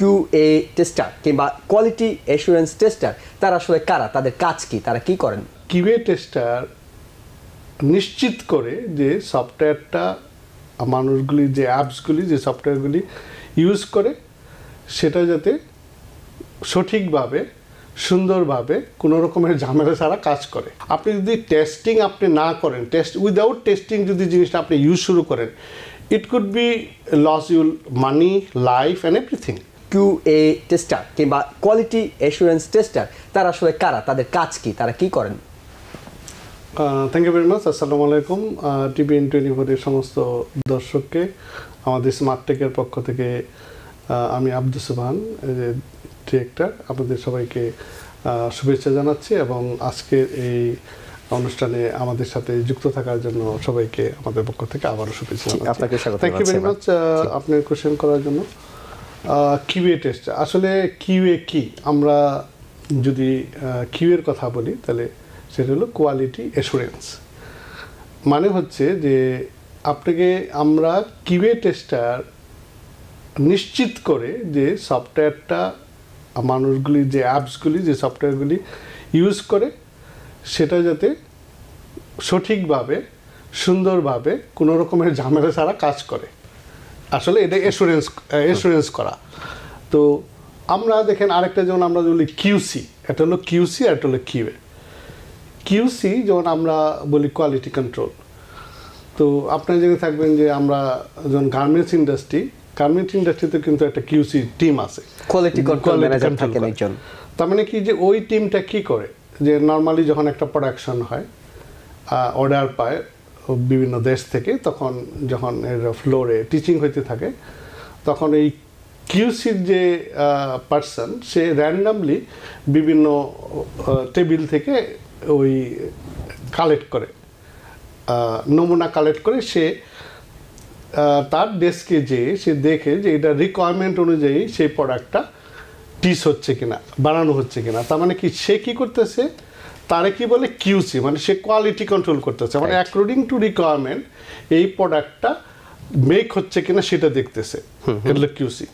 QA tester কিংবা quality assurance tester তারা আসলে কারা তাদের কাজ কি তারা কি করেন কিউএ টেস্টার নিশ্চিত করে যে সফটওয়্যারটা মানুষগুলি যে অ্যাপসগুলি যে সফটওয়্যারগুলি ইউজ করে সেটা যাতে সঠিকভাবে সুন্দরভাবে কোনো রকমের ঝামেলা ছাড়া কাজ করে আপনি যদি টেস্টিং আপনি না করেন টেস্ট উইদাউট টেস্টিং যদি জিনিসটা আপনি ইউজ শুরু করেন it could be loss your money life and everything QA tester কিংবা কোয়ালিটি অ্যাসুরেন্স টেস্টার তারা আসলে কারা তাদের কাজ কি তারা কি করেন থ্যাংক ইউ ভেরি মাচ আসসালামু আলাইকুম টিভি ইন টোয়েন্টি ফোরের সমস্ত দর্শককে আমাদের স্মার্ট টেকের পক্ষ থেকে আমি আব্দুল সুবহান ডিরেক্টর আপনাদের সবাইকে শুভেচ্ছা জানাচ্ছি এবং আজকের এই অনুষ্ঠানে আমাদের সাথে যুক্ত থাকার জন্য সবাইকে আমাদের পক্ষ থেকে আবারও শুভেচ্ছা আপনাকে থ্যাংক ইউ ভেরি মাচ আপনার কোশ্চেন করার জন্য কিউএ টেস্ট আসলে কিউএ কি আমরা যদি কিউএর কথা বলি তাহলে সেটা হলো কোয়ালিটি অ্যাসুরেন্স মানে হচ্ছে যে আপনাকে আমরা কিউএ টেস্টার নিশ্চিত করে যে সফটওয়্যারটা মানুষগুলি যে অ্যাপসগুলি যে সফটওয়্যারগুলি ইউজ করে সেটা যাতে সঠিকভাবে সুন্দরভাবে কোনো রকমের ঝামেলা ছাড়া কাজ করে আসলে এটা এসুরেন্স এসুরেন্স করা তো আমরা দেখেন আরেকটা যেমন আমরা বলি কিউসি একটা হলো কিউসি আর একটা হলো কিউএ কিউসি যেমন আমরা বলি কোয়ালিটি কন্ট্রোল তো আপনারা জেনে থাকবেন যে আমরা যখন গার্মেন্টস ইন্ডাস্ট্রি গার্মেন্টস ইন্ডাস্ট্রিতে কিন্তু একটা কিউসি টিম আছে কোয়ালিটি কন্ট্রোল থাকেন একজন তার মানে কি যে ওই টিমটা কি করে যে নর্মালি যখন একটা প্রোডাকশন হয় অর্ডার পায় বিভিন্ন দেশ থেকে তখন যখন এর ফ্লোরে টিচিং হইতে থাকে তখন এই কিউসির যে পার্সন সে র্যান্ডামলি বিভিন্ন টেবিল থেকে ওই কালেক্ট করে নমুনা কালেক্ট করে সে তার ডেস্কে যেয়ে সে দেখে যে এটা রিকোয়ারমেন্ট অনুযায়ী সেই প্রোডাক্টটা টিস হচ্ছে কিনা বানানো হচ্ছে কিনা তার মানে কি সে কী করতেছে তারা কি বলে কিউসি মানে সে কোয়ালিটি কন্ট্রোল করতেছে মানে অ্যাকর্ডিং টু রিকোয়ারমেন্ট এই প্রোডাক্টটা মেক হচ্ছে কিনা সেটা দেখতেছে এটা QC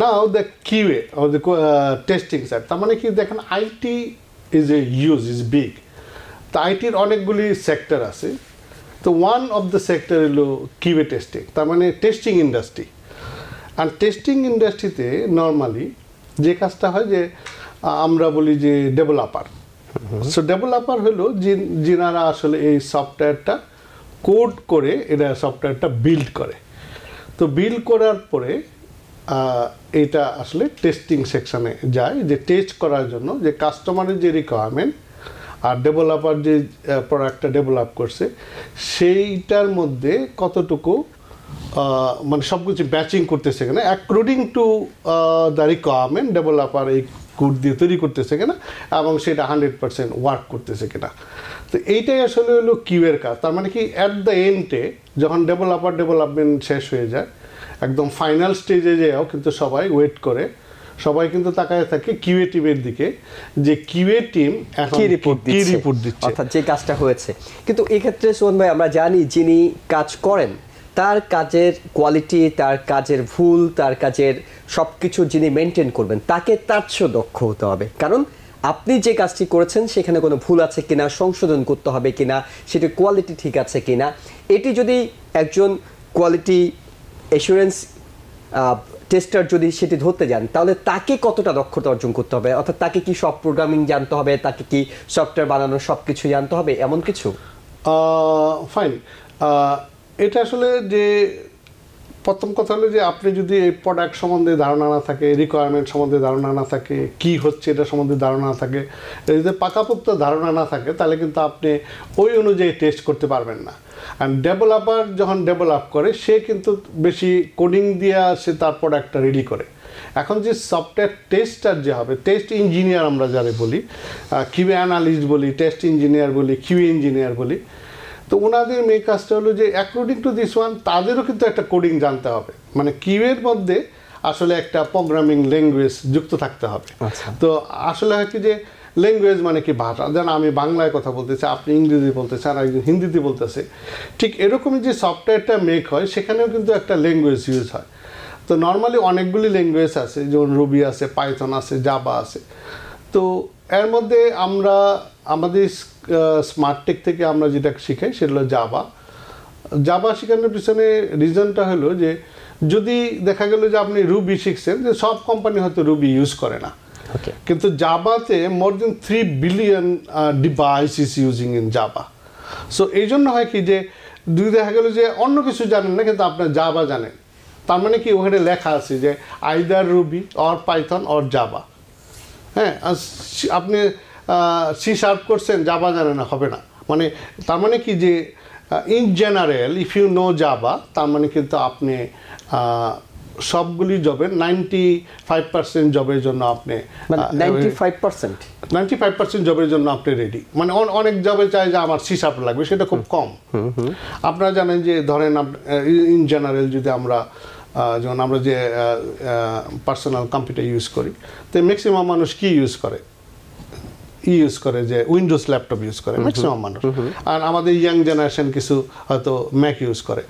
now the QA or the testing sir তার মানে কি দেখেন IT is a huge is big তো আইটির অনেকগুলি সেক্টর আছে তো ওয়ান অফ দ্য সেক্টর হলো কিউএ টেস্টিং তার মানে টেস্টিং ইন্ডাস্ট্রি আর টেস্টিং ইন্ডাস্ট্রিতে নর্মালি যে কাজটা হয় যে আমরা বলি যে ডেভেলপার সো mm-hmm. ডেভেলপার হলো যিনারা আসলে এই সফটওয়্যারটা কোড করে এরা সফটওয়্যারটা বিল্ড করে তো বিল্ড করার পরে এটা আসলে টেস্টিং সেকশানে যায় যে টেস্ট করার জন্য যে কাস্টমারের যে রিকোয়ারমেন্ট আর ডেভেলপার যে প্রোডাক্টটা ডেভেলপ করছে সেইটার মধ্যে কতটুকু মানে সব কিছু করতেছে এখানে according to the requirement developer এই কোড দিয়ে তৈরি করতেছে কিনা এবং সেটা হান্ড্রেড পার্সেন্ট ওয়ার্ক করতেছে কিনা তো এইটাই আসলে হলো কিউয়ের কাজ তার মানে কি অ্যাট দ্য এন্ডে যখন ডেভেলপার ডেভেলপমেন্ট শেষ হয়ে যায় একদম ফাইনাল স্টেজে যেও কিন্তু সবাই ওয়েট করে সবাই কিন্তু তাকায় থাকে কিউএ টিমের দিকে যে কিউএ টিম কি রিপোর্ট দিচ্ছে রিপোর্ট দিচ্ছে অর্থাৎ যে কাজটা হয়েছে কিন্তু এক্ষেত্রে সুমন ভাই আমরা জানি যিনি কাজ করেন তার কাজের কোয়ালিটি তার কাজের ভুল তার কাজের সব কিছু যিনি মেনটেন করবেন তাকে তার চেয়েও দক্ষ হতে হবে কারণ আপনি যে কাজটি করেছেন সেখানে কোনো ভুল আছে কিনা সংশোধন করতে হবে কিনা সেটির কোয়ালিটি ঠিক আছে কিনা এটি যদি একজন কোয়ালিটি এসুরেন্স টেস্টার যদি সেটি ধরতে যান তাহলে তাকে কতটা দক্ষতা অর্জন করতে হবে অর্থাৎ তাকে কি সব প্রোগ্রামিং জানতে হবে তাকে কি সফটওয়্যার বানানো সব কিছু জানতে হবে এমন কিছু ফাইন এটা আসলে যে প্রথম কথা হলো যে আপনি যদি এই প্রোডাক্ট সম্বন্ধে ধারণা না থাকে রিকোয়ারমেন্ট সম্বন্ধে ধারণা না থাকে কি হচ্ছে এটা সম্বন্ধে ধারণা না থাকে যদি পাকাপোক্ত ধারণা না থাকে তাহলে কিন্তু আপনি ওই অনুযায়ী টেস্ট করতে পারবেন না অ্যান্ড ডেভেলপার যখন ডেভেলপ করে সে কিন্তু বেশি কোডিং দিয়ে সে তার প্রোডাক্টটা রেডি করে এখন যে সফটওয়্যার টেস্টার যে হবে টেস্ট ইঞ্জিনিয়ার আমরা যারে বলি কিউ অ্যানালিস্ট বলি টেস্ট ইঞ্জিনিয়ার বলি কিউ ইঞ্জিনিয়ার বলি তো ওনাদের মেয়ে কাজটা হলো যে অ্যাকর্ডিং টু দিস ওয়ান তাদেরও কিন্তু একটা কোডিং জানতে হবে মানে কিউয়ের মধ্যে আসলে একটা প্রোগ্রামিং ল্যাঙ্গুয়েজ যুক্ত থাকতে হবে আচ্ছা। তো আসলে হয় কি যে ল্যাঙ্গুয়েজ মানে কি ভাষা যেন আমি বাংলায় কথা বলতেছি আপনি ইংরেজি বলতেছেন আর একজন হিন্দিতে বলতেছে ঠিক এরকমই যে সফটওয়্যারটা মেক হয় সেখানেও কিন্তু একটা ল্যাঙ্গুয়েজ ইউজ হয় তো নর্মালি অনেকগুলি ল্যাঙ্গুয়েজ আছে যেমন রুবি আছে পাইথন আছে জাবা আছে তো এর মধ্যে আমরা আমাদের স্মার্ট টেক থেকে আমরা যেটা শিখাই সেটা হলো জাবা জাবা শেখানোর পিছনে রিজনটা হলো যে যদি দেখা গেল যে আপনি রুবি শিখছেন যে সব কোম্পানি হয়তো রুবি ইউজ করে না কিন্তু জাবাতে more than three billion device is using in Java so এই জন্য হয় কি যে দুই দেখা গেল যে অন্য কিছু জানেন না কিন্তু আপনার জাবা জানেন তার মানে কি ওখানে লেখা আছে যে either Ruby or Python or Java হ্যাঁ আপনি সি শার্প করছেন জাবা জানে না হবে না মানে তার মানে কি যে in general if you know Java তার মানে কিন্তু আপনি সবগুলি জবে নাইনটি ফাইভ পার্সেন্ট জবের জন্য আপনি ninety five percent ninety five percent জবের জন্য আপনি রেডি মানে অনেক জবে চায় যে আমার সি সিসাপ লাগবে সেটা খুব কম আপনারা জানেন যে ধরেন ইন জেনারেল যদি আমরা যেমন আমরা যে পার্সোনাল কম্পিউটার ইউজ করি তো ম্যাক্সিমাম মানুষ কি ইউজ করে ই ইউজ করে যে উইন্ডোজ ল্যাপটপ ইউজ করে ম্যাক্সিমাম মানুষ আর আমাদের ইয়াং জেনারেশন কিছু হয়তো ম্যাক ইউজ করে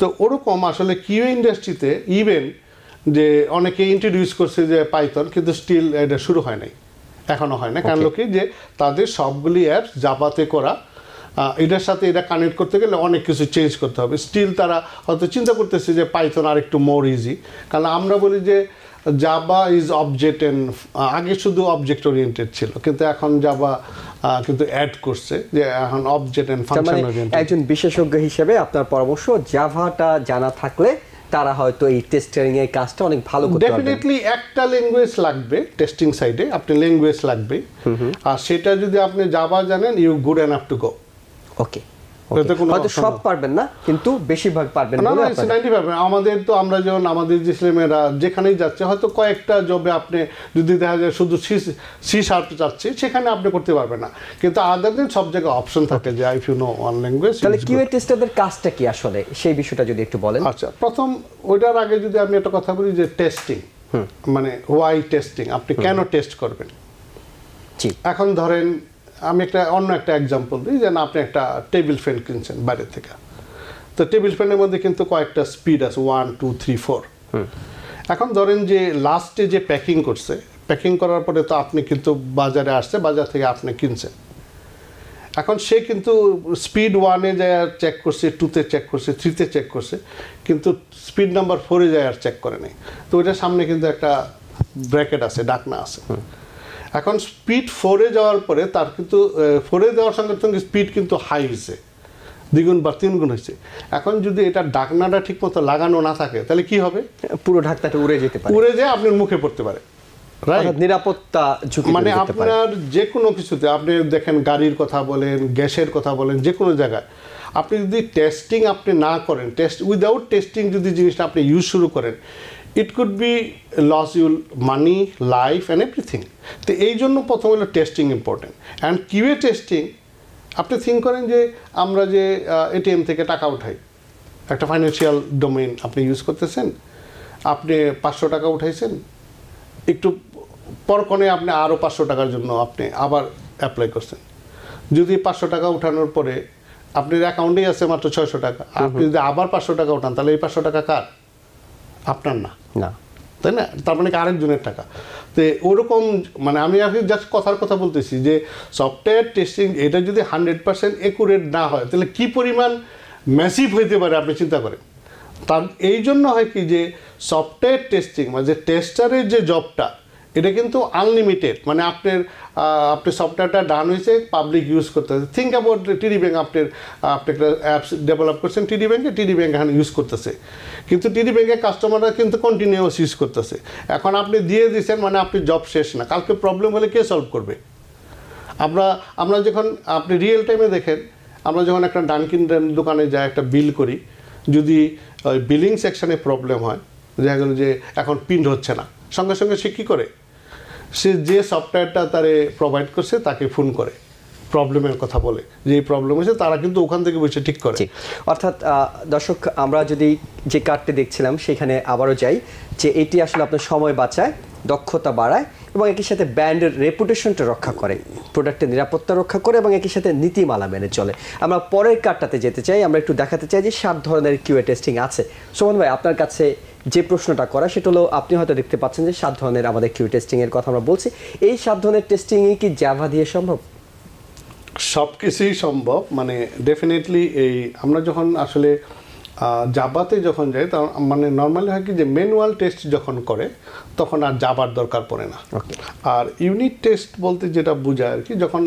তো ওরকম আসলে কিউ ইন্ডাস্ট্রিতে ইভেন যে অনেকে ইন্ট্রোডিউস করছে যে পাইথন কিন্তু স্টিল এটা শুরু হয় নাই এখনও হয় না কারণ লোকে যে তাদের সবগুলি অ্যাপস জাপাতে করা এটার সাথে এটা কানেক্ট করতে গেলে অনেক কিছু চেঞ্জ করতে হবে স্টিল তারা হয়তো চিন্তা করতেছে যে পাইথন আর একটু মোর ইজি কারণ আমরা বলি যে জাবা ইজ অবজেক্ট এন আগে শুধু অবজেক্ট ওরিয়েন্টেড ছিল কিন্তু এখন জাবা কিন্তু অ্যাড করছে যে এখন অবজেক্ট এন ফাংশন ওরিয়েন্টেড একজন বিশেষজ্ঞ হিসেবে আপনার পরামর্শ জাভাটা জানা থাকলে তারা হয়তো এই টেস্টিং এর কাজটা অনেক ভালো করতে পারবে ডেফিনেটলি একটা ল্যাঙ্গুয়েজ লাগবে টেস্টিং সাইডে আপনি ল্যাঙ্গুয়েজ লাগবে আর সেটা যদি আপনি জাভা জানেন you good enough to go okay হয়তো সব পারবেন না কিন্তু বেশিরভাগ পারবেন না নাইনটি পারবেন আমাদের তো আমরা যেমন আমাদের যে ছেলেমেয়েরা যেখানেই যাচ্ছে হয়তো কয়েকটা জবে আপনি যদি দেখা যায় শুধু সি সি শার্প যাচ্ছে সেখানে আপনি করতে পারবেন না কিন্তু আদার দিন সব জায়গায় অপশন থাকে যে if you know one language তাহলে কিউএ টেস্টারদের কাজটা কি আসলে সেই বিষয়টা যদি একটু বলেন আচ্ছা প্রথম ওইটার আগে যদি আমি একটা কথা বলি যে টেস্টিং মানে ওয়াই টেস্টিং আপনি কেন টেস্ট করবেন এখন ধরেন আমি একটা অন্য একটা এক্সাম্পল দিই যেন আপনি একটা টেবিল ফ্যান কিনছেন বাইরে থেকে তো টেবিল ফ্যানের মধ্যে কিন্তু কয়েকটা স্পিড আছে ওয়ান টু থ্রি ফোর এখন ধরেন যে লাস্টে যে প্যাকিং করছে প্যাকিং করার পরে তো আপনি কিন্তু বাজারে আসছে বাজার থেকে আপনি কিনছেন এখন সে কিন্তু স্পিড ওয়ানে যায় আর চেক করছে টুতে চেক করছে থ্রিতে চেক করছে কিন্তু স্পিড নাম্বার ফোরে যায় আর চেক করে নেই তো ওইটার সামনে কিন্তু একটা ব্র্যাকেট আছে ডাকনা আছে এখন স্পিড ফোরে যাওয়ার পরে তার কিন্তু ফোরে যাওয়ার সঙ্গে সঙ্গে স্পিড কিন্তু হাই হয়েছে দ্বিগুণ বা তিনগুণ হয়েছে এখন যদি এটা ডাকনাটা ঠিক মতো লাগানো না থাকে তাহলে কি হবে পুরো ঢাকনাটা উড়ে যেতে পারে উড়ে যেয়ে আপনার মুখে পড়তে পারে নিরাপত্তা মানে আপনার যে কোনো কিছুতে আপনি দেখেন গাড়ির কথা বলেন গ্যাসের কথা বলেন যে কোনো জায়গায় আপনি যদি টেস্টিং আপনি না করেন টেস্ট উইদাউট টেস্টিং যদি জিনিসটা আপনি ইউজ শুরু করেন it could be loss your money life and everything তো এই জন্য প্রথম হলো testing important and QA testing আপনি থিঙ্ক করেন যে আমরা যে এটিএম থেকে টাকা উঠাই একটা ফাইন্যান্সিয়াল ডোমেইন আপনি ইউজ করতেছেন আপনি পাঁচশো টাকা উঠাইছেন একটু পরক্ষণে আপনি আরও পাঁচশো টাকার জন্য আপনি আবার অ্যাপ্লাই করছেন যদি পাঁচশো টাকা উঠানোর পরে আপনার অ্যাকাউন্টেই আছে মাত্র ছয়শো টাকা আপনি যদি আবার পাঁচশো টাকা উঠান তাহলে এই পাঁচশো টাকা কার আপনার না না তাই না তার মানে কি আরেকজনের টাকা তো ওরকম মানে আমি আপনি জাস্ট কথার কথা বলতেছি যে সফটওয়্যার টেস্টিং এটা যদি হান্ড্রেড পার্সেন্ট একুরেট না হয় তাহলে কি পরিমাণ ম্যাসিভ হইতে পারে আপনি চিন্তা করেন তার এই জন্য হয় কি যে সফটওয়্যার টেস্টিং মানে যে টেস্টারের যে জবটা এটা কিন্তু আনলিমিটেড মানে আপনার আপনি সফটওয়্যারটা ডান হয়েছে পাবলিক ইউজ করতে থিঙ্ক অ্যাবাউট টিডি ব্যাঙ্ক আপনার আপনি একটা অ্যাপস ডেভেলপ করছেন টিডি ব্যাঙ্কে টিডি ব্যাঙ্ক এখন ইউজ করতেছে কিন্তু টিডি ব্যাঙ্কের কাস্টমাররা কিন্তু কন্টিনিউয়াস ইউজ করতেছে এখন আপনি দিয়ে দিয়েছেন মানে আপনি জব শেষ না কালকে প্রবলেম হলে কে সলভ করবে আমরা আমরা যখন আপনি রিয়েল টাইমে দেখেন আমরা যখন একটা ডানকিন দোকানে যাই একটা বিল করি যদি বিলিং সেকশানে প্রবলেম হয় দেখা গেল যে এখন প্রিন্ট হচ্ছে না সঙ্গে সঙ্গে সে কী করে সে যে সফটওয়্যারটা তারে প্রোভাইড করছে তাকে ফোন করে প্রবলেমের কথা বলে যে এই প্রবলেম হয়েছে তারা কিন্তু ওখান থেকে বসে ঠিক করে অর্থাৎ দর্শক আমরা যদি যে কার্ডটি দেখছিলাম সেখানে আবারও যাই যে এটি আসলে আপনার সময় বাঁচায় দক্ষতা বাড়ায় এবং একই সাথে ব্র্যান্ডের রেপুটেশনটা রক্ষা করে প্রোডাক্টের নিরাপত্তা রক্ষা করে এবং একই সাথে নীতিমালা মেনে চলে আমরা পরের কার্ডটাতে যেতে চাই আমরা একটু দেখাতে চাই যে সাত ধরনের কিউএ টেস্টিং আছে সোমন ভাই আপনার কাছে যে প্রশ্নটা করা সেটা হলো আপনি হয়তো দেখতে পাচ্ছেন যে সাত ধরনের আমাদের কিউ টেস্টিংয়ের কথা আমরা বলছি এই সাত ধরনের টেস্টিং কি জাভা দিয়ে সম্ভব সব কিছুই সম্ভব মানে ডেফিনেটলি এই আমরা যখন আসলে জাবাতে যখন যাই তখন মানে নর্মালি হয় কি যে ম্যানুয়াল টেস্ট যখন করে তখন আর জাবার দরকার পড়ে না আর ইউনিট টেস্ট বলতে যেটা বোঝায় আর কি যখন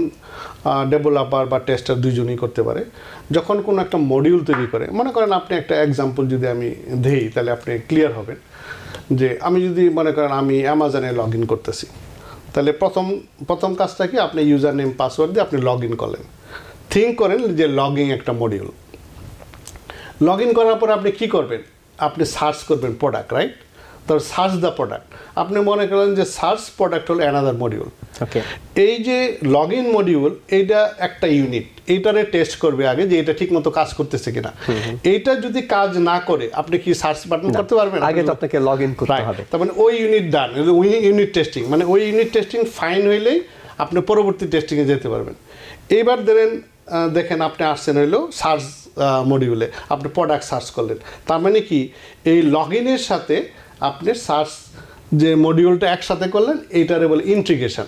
ডেভেলপার বা টেস্টার দুজনই করতে পারে যখন কোনো একটা মডিউল তৈরি করে মনে করেন আপনি একটা এক্সাম্পল যদি আমি দেই তাহলে আপনি ক্লিয়ার হবেন যে আমি যদি মনে করেন আমি অ্যামাজনে লগ ইন করতেছি তাহলে প্রথম প্রথম কাজটা কি আপনি ইউজার নেম পাসওয়ার্ড দিয়ে আপনি লগ ইন করলেন থিঙ্ক করেন যে লগিং একটা মডিউল লগ ইন করার পর আপনি কি করবেন আপনি সার্চ করবেন প্রোডাক্ট রাইট তার সার্চ দ্য প্রোডাক্ট আপনি মনে করেন যে সার্চ প্রোডাক্ট হলো অ্যানাদার মডিউল এই যে লগ ইন মডিউল এইটা একটা ইউনিট এইটারে টেস্ট করবে আগে যে এটা ঠিক মতো কাজ করতেছে কিনা এইটা যদি কাজ না করে আপনি কি সার্চ বাটন করতে পারবেন আগে তো আপনাকে লগ ইন করতে হবে তার মানে ওই ইউনিট ডান ওই ইউনিট টেস্টিং মানে ওই ইউনিট টেস্টিং ফাইন হইলেই আপনি পরবর্তী টেস্টিংয়ে যেতে পারবেন এইবার ধরেন দেখেন আপনি আসছেন হইলো সার্চ মডিউলে আপনি প্রোডাক্ট সার্চ করলেন তার মানে কি এই লগ ইনের সাথে আপনি সার্চ যে মডিউলটা একসাথে করলেন এইটারে বলে ইন্ট্রিগেশন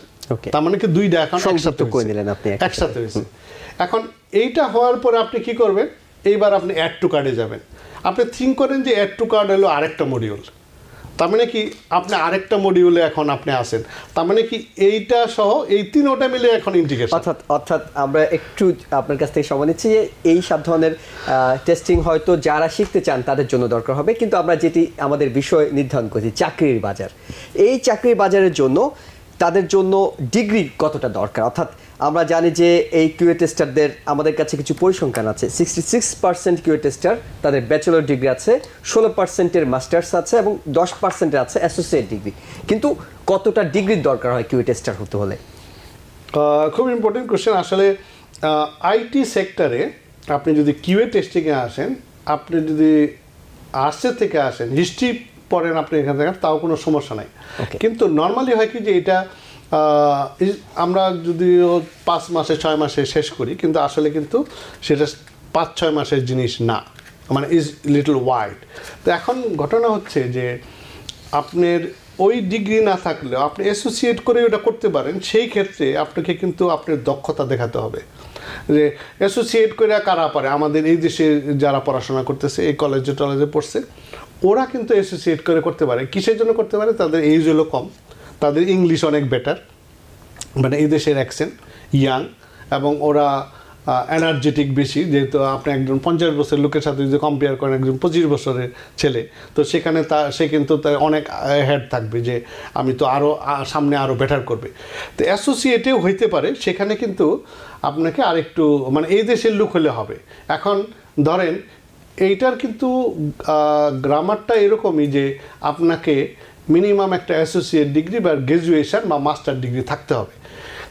তার মানে কি দুইটা অ্যাকাউন্ট একসাথে করে দিলেন আপনি একসাথে এখন এইটা হওয়ার পরে আপনি কি করবেন এইবার আপনি অ্যাড টু কার্ডে যাবেন আপনি থিঙ্ক করেন যে অ্যাড টু কার্ড হলো আরেকটা মডিউল তার মানে কি আপনি আরেকটা মডিউলে এখন আপনি আছেন তার মানে কি এইটা সহ এই তিনোটা মিলে এখন ইন্টিগ্রেশন অর্থাৎ অর্থাৎ আমরা একটু আপনার কাছ থেকে সময় নিচ্ছি যে এই সব ধরনের টেস্টিং হয়তো যারা শিখতে চান তাদের জন্য দরকার হবে কিন্তু আমরা যেটি আমাদের বিষয় নির্ধারণ করেছি চাকরির বাজার এই চাকরির বাজারের জন্য তাদের জন্য ডিগ্রি কতটা দরকার অর্থাৎ আমরা জানি যে এই কিউএ টেস্টারদের আমাদের কাছে কিছু পরিসংখ্যান আছে sixty six percent QA tester তাদের ব্যাচেলর ডিগ্রি আছে ষোলো পার্সেন্টের মাস্টার্স আছে এবং দশ পার্সেন্টের আছে অ্যাসোসিয়েট ডিগ্রি কিন্তু কতটা ডিগ্রির দরকার হয় কিউএ টেস্টার হতে হলে খুব ইম্পর্টেন্ট কোশ্চেন আসলে আইটি সেক্টরে আপনি যদি কিউএ টেস্টিংয়ে আসেন আপনি যদি আর্টসের থেকে আসেন হিস্ট্রি পড়েন আপনি এখান থেকে তাও কোনো সমস্যা নাই কিন্তু নর্মালি হয় কি যে এটা আমরা যদিও পাঁচ মাসে ছয় মাসে শেষ করি কিন্তু আসলে কিন্তু সেটা পাঁচ ছয় মাসের জিনিস না মানে ইজ লিটল ওয়াইড তো এখন ঘটনা হচ্ছে যে আপনার ওই ডিগ্রি না থাকলেও আপনি অ্যাসোসিয়েট করে ওটা করতে পারেন সেই ক্ষেত্রে আপনাকে কিন্তু আপনার দক্ষতা দেখাতে হবে যে অ্যাসোসিয়েট করে কারা পারে আমাদের এই দেশে যারা পড়াশোনা করতেছে এই কলেজে টলেজে পড়ছে ওরা কিন্তু অ্যাসোসিয়েট করে করতে পারে কিসের জন্য করতে পারে তাদের এইজ হলো কম তাদের ইংলিশ অনেক বেটার মানে এদেশের অ্যাকসেন্ট ইয়াং এবং ওরা এনার্জেটিক বেশি যেহেতু আপনি একজন পঞ্চাশ বছরের লোকের সাথে যদি কম্পেয়ার করেন একজন পঁচিশ বছরের ছেলে তো সেখানে তা সে কিন্তু তার অনেক হেড থাকবে যে আমি তো আরও সামনে আরও বেটার করবে তো অ্যাসোসিয়েটেও হইতে পারে সেখানে কিন্তু আপনাকে আরেকটু মানে এই দেশের লোক হলে হবে এখন ধরেন এইটার কিন্তু গ্রামারটা এরকমই যে আপনাকে মিনিমাম একটা অ্যাসোসিয়েট ডিগ্রি বা গ্র্যাজুয়েশান বা মাস্টার ডিগ্রি থাকতে হবে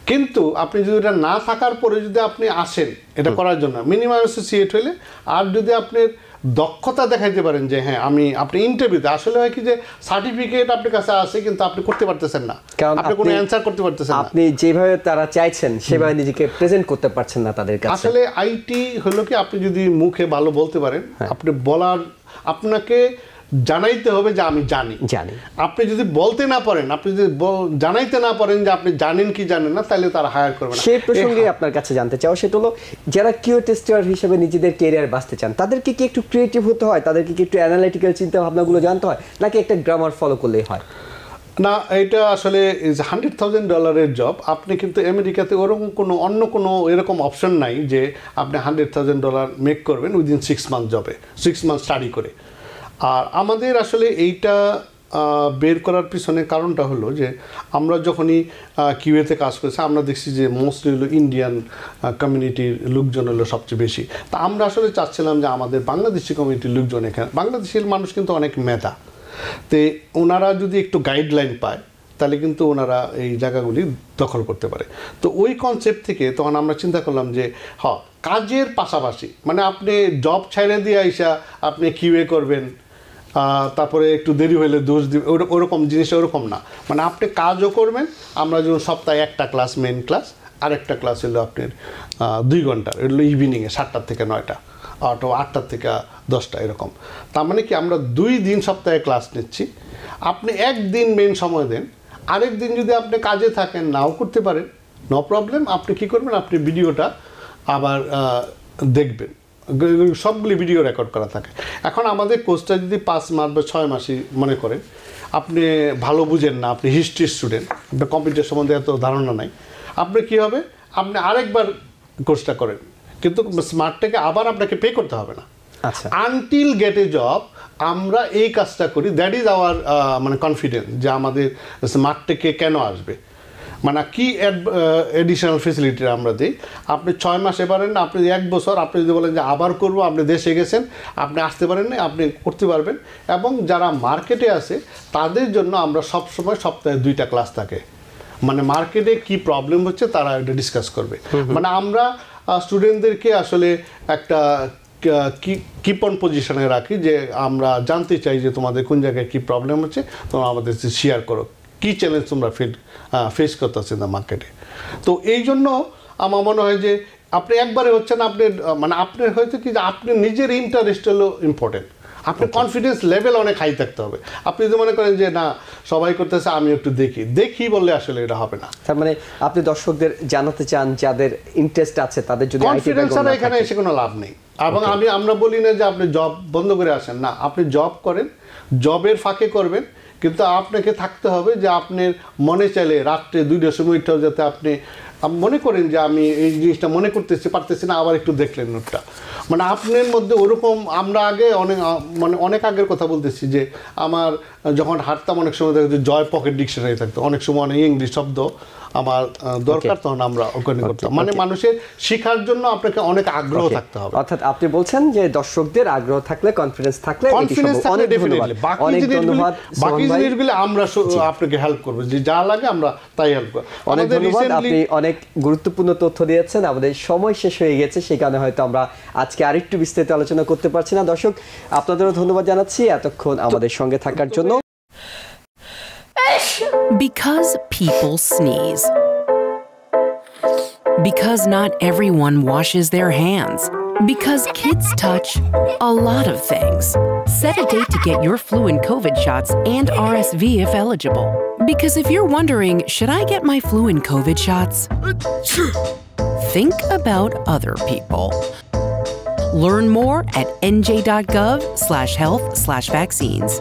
কিন্তু আপনি যদি এটা না থাকার পরে যদি আপনি আসেন এটা করার জন্য মিনিমাম অ্যাসোসিয়েট হলে আর যদি আপনার দক্ষতা দেখাইতে পারেন যে হ্যাঁ আমি আপনি ইন্টারভিউতে আসলে হয় কি যে সার্টিফিকেট আপনার কাছে আছে কিন্তু আপনি করতে পারতেছেন না কারণ আপনি কোনো অ্যানসার করতে পারতেছেন না আপনি যেভাবে তারা চাইছেন সেভাবে নিজেকে প্রেজেন্ট করতে পারছেন না তাদের কাছে আসলে আইটি হলো কি আপনি যদি মুখে ভালো বলতে পারেন হ্যাঁ। আপনি বলার আপনাকে জানাইতে হবে যে আমি জানি জানি আপনি যদি বলতে না পারেন আপনি যদি জানাইতে না পারেন যে আপনি জানেন কি জানেন না তাহলে তারা হায়ার করবে না সেই প্রসঙ্গে আপনার কাছে জানতে চাও সেটা হলো যারা কিউ টেস্টার হিসেবে নিজেদের ক্যারিয়ার বাঁচতে চান তাদেরকে কি একটু ক্রিয়েটিভ হতে হয় তাদেরকে কি একটু অ্যানালিটিক্যাল চিন্তা ভাবনাগুলো জানতে হয় নাকি একটা গ্রামার ফলো করলেই হয় না এটা আসলে ইজ হান্ড্রেড থাউজেন্ড ডলারের জব আপনি কিন্তু আমেরিকাতে ওরকম কোনো অন্য কোনো এরকম অপশন নাই যে আপনি হান্ড্রেড থাউজেন্ড ডলার মেক করবেন উইদিন সিক্স মান্থ জবে সিক্স মান্থ স্টাডি করে আর আমাদের আসলে এইটা বের করার পিছনে কারণটা হলো যে আমরা যখনই কিউএতে কাজ করেছি আমরা দেখছি যে মোস্টলি হলো ইন্ডিয়ান কমিউনিটির লোকজন হলো সবচেয়ে বেশি তা আমরা আসলে চাচ্ছিলাম যে আমাদের বাংলাদেশি কমিউনিটির লোকজন এখানে বাংলাদেশের মানুষ কিন্তু অনেক মেধা তে ওনারা যদি একটু গাইডলাইন পায় তাহলে কিন্তু ওনারা এই জায়গাগুলি দখল করতে পারে তো ওই কনসেপ্ট থেকে তখন আমরা চিন্তা করলাম যে হ কাজের পাশাপাশি মানে আপনি জব ছাইনে দিয়ে আইসা আপনি কিউএ করবেন তারপরে একটু দেরি হলে দোষ দিবে ওরকম জিনিস ওরকম না মানে আপনি কাজও করবেন আমরা যেমন সপ্তাহে একটা ক্লাস মেন ক্লাস আরেকটা ক্লাস হলো আপনার দুই ঘন্টার এগুলো ইভিনিংয়ে সাতটার থেকে নয়টা অটো আটটার থেকে দশটা এরকম তার মানে কি আমরা দুই দিন সপ্তাহে ক্লাস নিচ্ছি আপনি একদিন মেন সময় দেন আরেক দিন যদি আপনি কাজে থাকেন নাও করতে পারেন নো প্রবলেম আপনি কি করবেন আপনি ভিডিওটা আবার দেখবেন সবগুলি ভিডিও রেকর্ড করা থাকে এখন আমাদের কোর্সটা যদি পাঁচ মাস বা ছয় মাসই মনে করেন আপনি ভালো বুঝেন না আপনি হিস্ট্রি স্টুডেন্ট আপনার কম্পিউটার সম্বন্ধে এত ধারণা নাই আপনি কি হবে আপনি আরেকবার কোর্সটা করেন কিন্তু স্মার্টটাকে আবার আপনাকে পে করতে হবে না আনটিল গেট এ জব আমরা এই কাজটা করি দ্যাট ইজ আওয়ার মানে কনফিডেন্স যে আমাদের স্মার্টটাকে কেন আসবে মানে কি এডিশনাল ফেসিলিটি আমরা দিই আপনি ছয় মাসে পারেন না আপনি এক বছর আপনি যদি বলেন যে আবার করব আপনি দেশে গেছেন আপনি আসতে পারেন না আপনি করতে পারবেন এবং যারা মার্কেটে আছে তাদের জন্য আমরা সবসময় সপ্তাহে দুইটা ক্লাস থাকে মানে মার্কেটে কি প্রবলেম হচ্ছে তারা এটা ডিসকাস করবে মানে আমরা স্টুডেন্টদেরকে আসলে একটা কিপ অন পজিশনে রাখি যে আমরা জানতে চাই যে তোমাদের কোন জায়গায় কি প্রবলেম হচ্ছে তোমরা আমাদের শেয়ার করো কি চ্যালেঞ্জ তোমরা ফিট ফেস করতেছে না মার্কেটে তো এই জন্য আমার মনে হয় যে আপনি একবারে হচ্ছেন আপনি মানে আপনার হয়তো কি আপনি নিজের ইন্টারেস্ট হলো ইম্পর্টেন্ট আপনার কনফিডেন্স লেভেল অনেক হাই থাকতে হবে আপনি যদি মনে করেন যে না সবাই করতেছে আমি একটু দেখি দেখি বললে আসলে এটা হবে না তার মানে আপনি দর্শকদের জানাতে চান যাদের ইন্টারেস্ট আছে তাদের যদি কনফিডেন্স ছাড়া এখানে এসে কোনো লাভ নেই এবং আমি আমরা বলি না যে আপনি জব বন্ধ করে আসেন না আপনি জব করেন জবের ফাঁকে করবেন কিন্তু আপনাকে থাকতে হবে যে আপনার মনে চাইলে রাত্রে দুইটার সময়টাও যাতে আপনি মনে করেন যে আমি এই জিনিসটা মনে করতেছি পারতেছি না আবার একটু দেখলেন নোটটা মানে আপনার মধ্যে ওরকম আমরা আগে অনেক মানে অনেক আগের কথা বলতেছি যে আমার যখন হাঁটতাম অনেক সময় দেখা জয় পকেট ডিকশনারি থাকতো অনেক সময় অনেক ইংলিশ শব্দ আমার দরকার তখন আমরা অগ্রণী করতাম মানে মানুষের শিখার জন্য আপনাকে অনেক আগ্রহ থাকতে হবে অর্থাৎ আপনি বলছেন যে দর্শকদের আগ্রহ থাকলে কনফিডেন্স থাকলে কনফিডেন্স থাকলে ডেফিনেটলি বাকি জিনিসগুলো বাকি জিনিসগুলো আমরা আপনাকে হেল্প করব যে যা লাগে আমরা তাই হেল্প করব অনেক ধন্যবাদ আপনি অনেক গুরুত্বপূর্ণ তথ্য দিয়েছেন আমাদের সময় শেষ হয়ে গেছে সেই কারণে হয়তো আমরা আজকে আরেকটু বিস্তারিত আলোচনা করতে পারছি না দর্শক আপনাদেরও ধন্যবাদ জানাচ্ছি এতক্ষণ আমাদের সঙ্গে থাকার জন্য Because people sneeze. Because not everyone washes their hands. Because kids touch a lot of things. Set a date to get your flu and COVID shots and RSV if eligible. Because if you're wondering, should I get my flu and COVID shots? Think about other people. Learn more at nj.gov slash health slash vaccines.